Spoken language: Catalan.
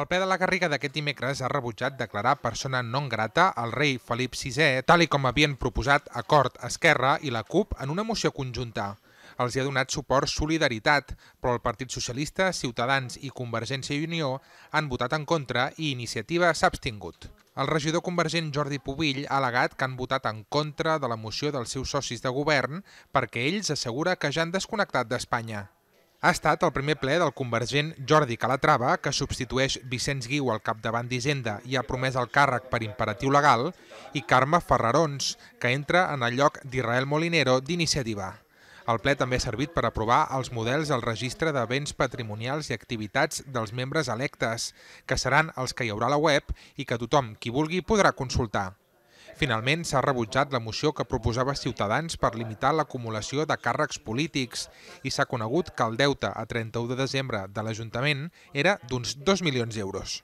El ple de la Garriga d'aquest dimecres ha rebutjat declarar persona non grata al rei Felip VI, tal com havien proposat Acord, Esquerra i la CUP en una moció conjunta. Els hi ha donat suport Solidaritat, però el Partit Socialista, Ciutadans i Convergència i Unió han votat en contra i Iniciativa s'ha abstingut. El regidor convergent Jordi Pubill ha alegat que han votat en contra de la moció dels seus socis de govern perquè ells assegura que ja han desconnectat d'Espanya. Ha estat el primer ple del convergent Jordi Calatrava, que substitueix Vicenç Guiu al capdavant d'Hisenda i ha promès el càrrec per imperatiu legal, i Carme Ferrarons, que entra en el lloc d'Israel Molinero d'Iniciativa. El ple també ha servit per aprovar els models al registre de béns patrimonials i activitats dels membres electes, que seran els que hi haurà a la web i que tothom qui vulgui podrà consultar. Finalment, s'ha rebutjat la moció que proposava Ciutadans per limitar l'acumulació de càrrecs polítics i s'ha conegut que el deute a 31 de desembre de l'Ajuntament era d'uns 2 milions d'euros.